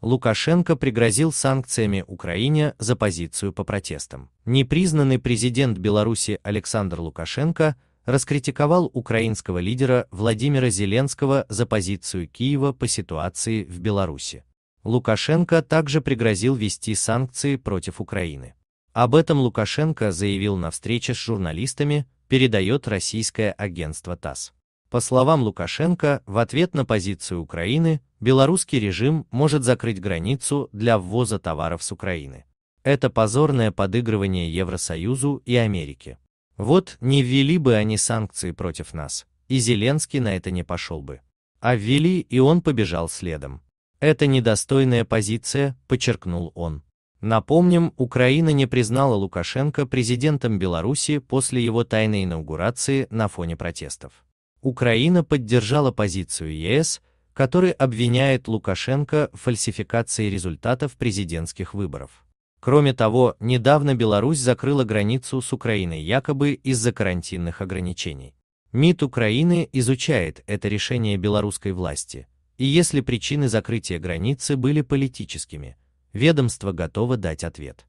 Лукашенко пригрозил санкциями Украине за позицию по протестам. Непризнанный президент Беларуси Александр Лукашенко раскритиковал украинского лидера Владимира Зеленского за позицию Киева по ситуации в Беларуси. Лукашенко также пригрозил вести санкции против Украины. Об этом Лукашенко заявил на встрече с журналистами, передает российское агентство ТАСС. По словам Лукашенко, в ответ на позицию Украины белорусский режим может закрыть границу для ввоза товаров с Украины. Это позорное подыгрывание Евросоюзу и Америке. Вот не ввели бы они санкции против нас, и Зеленский на это не пошел бы. А ввели, и он побежал следом. Это недостойная позиция, подчеркнул он. Напомним, Украина не признала Лукашенко президентом Беларуси после его тайной инаугурации на фоне протестов. Украина поддержала позицию ЕС, который обвиняет Лукашенко в фальсификации результатов президентских выборов. Кроме того, недавно Беларусь закрыла границу с Украиной якобы из-за карантинных ограничений. МИД Украины изучает это решение белорусской власти, и если причины закрытия границы были политическими, ведомство готово дать ответ.